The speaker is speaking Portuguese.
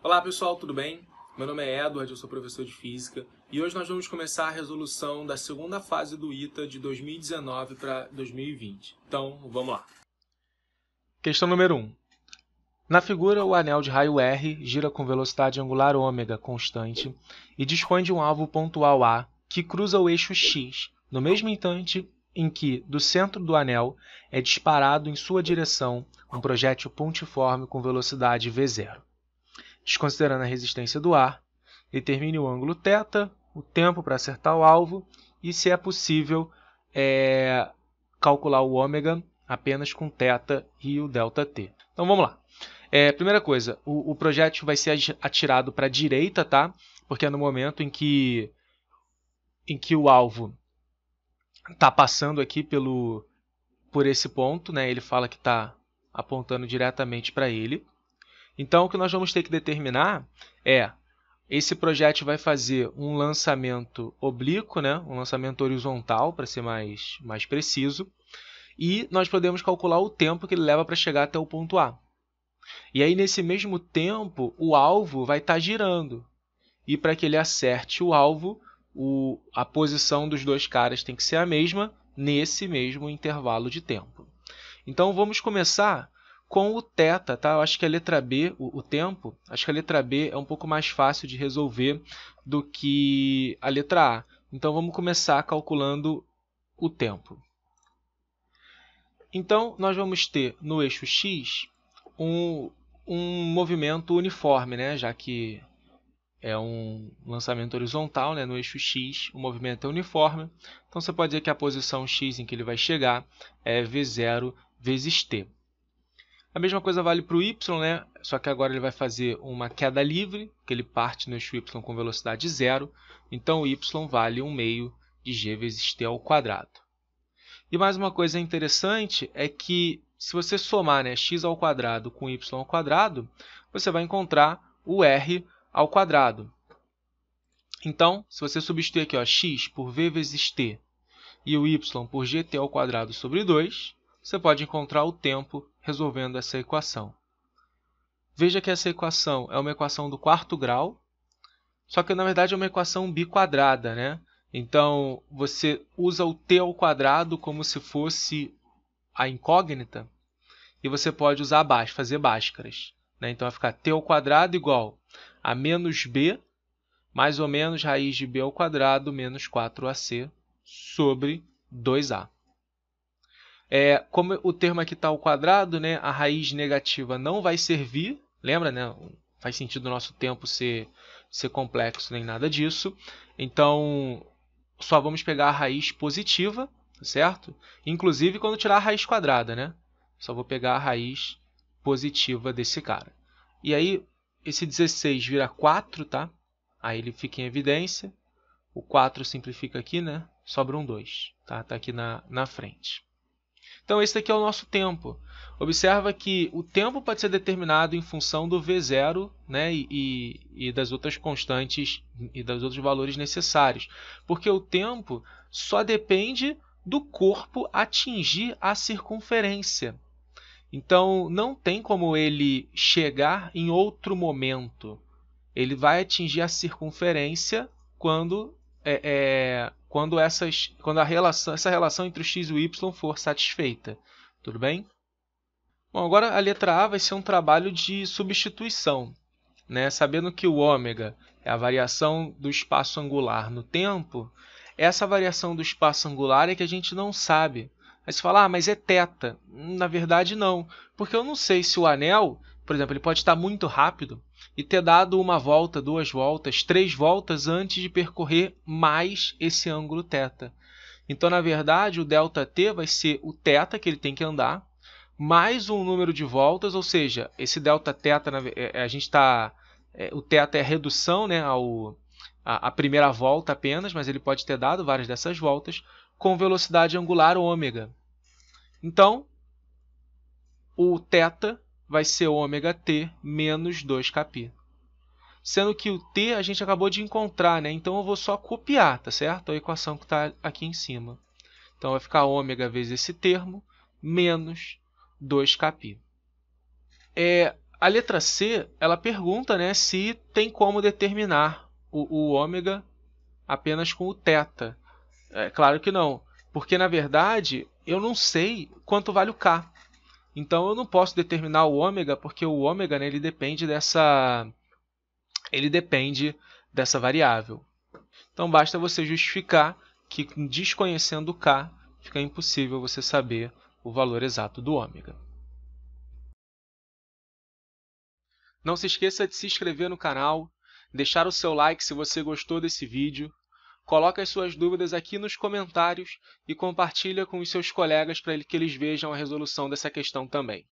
Olá pessoal, tudo bem? Meu nome é Edward, eu sou professor de Física e hoje nós vamos começar a resolução da segunda fase do ITA de 2019 para 2020. Então, vamos lá. Questão número 1. Na figura, o anel de raio R gira com velocidade angular ω constante e dispõe de um alvo pontual A que cruza o eixo X no mesmo instante em que, do centro do anel, é disparado em sua direção um projétil pontiforme com velocidade V0 desconsiderando a resistência do ar, determine o ângulo θ, o tempo para acertar o alvo e, se é possível, é, calcular o ômega apenas com θ e o ΔT. Então vamos lá. É, primeira coisa, o, o projétil vai ser atirado para a direita, tá? Porque é no momento em que, em que o alvo está passando aqui pelo, por esse ponto, né? Ele fala que está apontando diretamente para ele. Então, o que nós vamos ter que determinar é esse projeto vai fazer um lançamento oblíquo, né? um lançamento horizontal, para ser mais, mais preciso, e nós podemos calcular o tempo que ele leva para chegar até o ponto A. E aí, nesse mesmo tempo, o alvo vai estar tá girando. E para que ele acerte o alvo, o, a posição dos dois caras tem que ser a mesma nesse mesmo intervalo de tempo. Então, vamos começar com o θ, tá? Eu acho que a letra B, o, o, tempo, acho que a letra B é um pouco mais fácil de resolver do que a letra A. Então vamos começar calculando o tempo. Então nós vamos ter no eixo x um, um movimento uniforme, né? Já que é um lançamento horizontal né, no eixo x, o movimento é uniforme. Então você pode dizer que a posição x em que ele vai chegar é v0 vezes t. A mesma coisa vale para o y, né? só que agora ele vai fazer uma queda livre, que ele parte no eixo y com velocidade zero, então o y vale 1 meio de g vezes t ao quadrado. E mais uma coisa interessante é que se você somar né, x ao quadrado com y ao quadrado, você vai encontrar o r ao quadrado. Então, se você substituir aqui ó, x por v vezes t e o y por gt ao quadrado sobre 2, você pode encontrar o tempo resolvendo essa equação. Veja que essa equação é uma equação do quarto grau, só que na verdade é uma equação biquadrada, né? Então você usa o t ao quadrado como se fosse a incógnita e você pode usar baixo, fazer báscaras. Né? Então vai ficar t ao quadrado igual a menos b mais ou menos raiz de b ao quadrado menos 4ac sobre 2a. É, como o termo aqui está ao quadrado, né, a raiz negativa não vai servir. Lembra, né? Faz sentido o nosso tempo ser, ser complexo nem nada disso. Então, só vamos pegar a raiz positiva, certo? Inclusive quando tirar a raiz quadrada, né? Só vou pegar a raiz positiva desse cara. E aí, esse 16 vira 4, tá? Aí ele fica em evidência. O 4 simplifica aqui, né? Sobra um 2, tá? está aqui na, na frente. Então esse aqui é o nosso tempo. Observa que o tempo pode ser determinado em função do V0 né, e, e das outras constantes e dos outros valores necessários, porque o tempo só depende do corpo atingir a circunferência. Então não tem como ele chegar em outro momento. Ele vai atingir a circunferência quando é, é, quando, essas, quando a relação, essa relação entre o x e o y for satisfeita. Tudo bem? Bom, agora a letra A vai ser um trabalho de substituição. Né? Sabendo que o ômega é a variação do espaço angular no tempo, essa variação do espaço angular é que a gente não sabe. Aí você fala, ah, mas é teta. Na verdade, não. Porque eu não sei se o anel, por exemplo, ele pode estar muito rápido, e ter dado uma volta, duas voltas, três voltas antes de percorrer mais esse ângulo θ. Então, na verdade, o ΔT vai ser o θ que ele tem que andar, mais um número de voltas, ou seja, esse Δθ, é, é, a gente está... É, o θ é a redução né, ao, a, a primeira volta apenas, mas ele pode ter dado várias dessas voltas, com velocidade angular ômega. Então, o θ vai ser ômega t menos 2kπ. Sendo que o t a gente acabou de encontrar, né? Então eu vou só copiar, tá certo? A equação que está aqui em cima. Então vai ficar ômega vezes esse termo menos 2kπ. É, a letra C, ela pergunta né, se tem como determinar o, o ômega apenas com o θ. É claro que não, porque na verdade eu não sei quanto vale o k. Então eu não posso determinar o ômega porque o ômega né, ele depende dessa ele depende dessa variável. Então basta você justificar que desconhecendo k fica impossível você saber o valor exato do ômega. Não se esqueça de se inscrever no canal, deixar o seu like se você gostou desse vídeo Coloca as suas dúvidas aqui nos comentários e compartilha com os seus colegas para que eles vejam a resolução dessa questão também.